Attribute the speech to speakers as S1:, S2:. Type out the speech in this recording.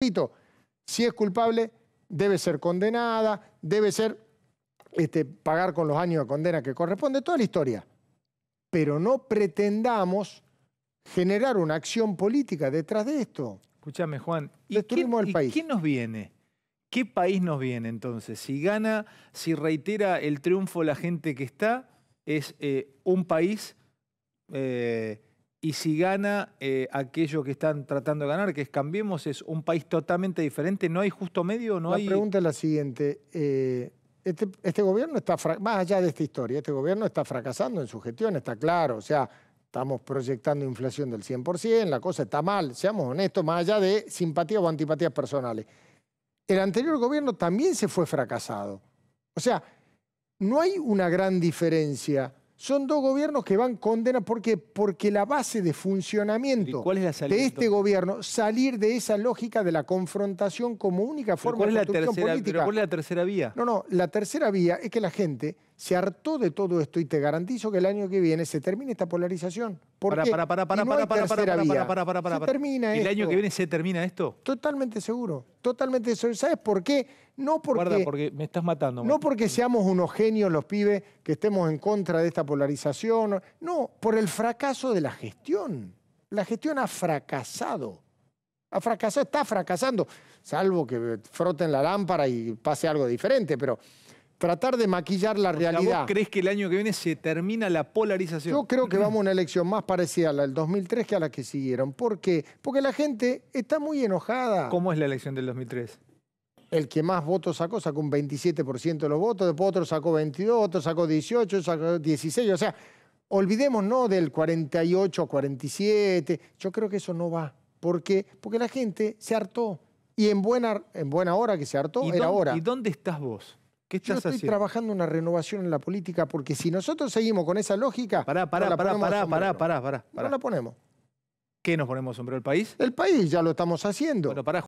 S1: Repito, si es culpable, debe ser condenada, debe ser este, pagar con los años de condena que corresponde, toda la historia. Pero no pretendamos generar una acción política detrás de esto.
S2: Escúchame, Juan. ¿y Destruimos el país. nos viene? ¿Qué país nos viene entonces? Si gana, si reitera el triunfo la gente que está, es eh, un país eh, y si gana eh, aquello que están tratando de ganar, que es Cambiemos, es un país
S1: totalmente diferente, no hay justo medio, no hay... La pregunta es la siguiente, eh, este, este, gobierno está, más allá de esta historia, este gobierno está fracasando en su gestión, está claro, o sea, estamos proyectando inflación del 100%, la cosa está mal, seamos honestos, más allá de simpatías o antipatías personales. El anterior gobierno también se fue fracasado, o sea, no hay una gran diferencia son dos gobiernos que van condena. ¿Por Porque la base de funcionamiento de este gobierno, salir de esa lógica de la confrontación como única forma de es política. cuál
S2: es la tercera vía?
S1: No, no, la tercera vía es que la gente se hartó de todo esto y te garantizo que el año que viene se termine esta polarización. Para, para, para, para, no para, para, para, para, para, para, para, para para para el año que
S2: viene se termina esto?
S1: Totalmente seguro, totalmente seguro. ¿Sabes por qué? No porque... para porque me estás matando. No porque seamos unos genios los pibes que estemos en contra de esta polarización. No, por el fracaso de la gestión. La gestión ha fracasado. Ha fracasado, está fracasando. Salvo que froten la lámpara y pase algo diferente, pero tratar de maquillar la realidad.
S2: crees que el año que viene se termina la polarización? Yo creo que vamos a
S1: una elección más parecida a la del 2003 que a la que siguieron. ¿Por qué? Porque la gente está muy enojada. ¿Cómo es la
S2: elección del 2003?
S1: El que más votos sacó, sacó un 27% de los votos, después otro sacó 22, otro sacó 18, sacó 16. O sea, olvidémonos del 48 a 47. Yo creo que eso no va. ¿Por qué? Porque la gente se hartó. Y en buena, en buena hora que se hartó, era hora. ¿Y
S2: dónde estás vos?
S1: Yo estoy trabajando una renovación en la política porque si nosotros seguimos con esa lógica. Pará, pará, pará, pará, pará, pará, pará, No la ponemos.
S2: ¿Qué nos ponemos sombrero el país? El país, ya lo estamos haciendo.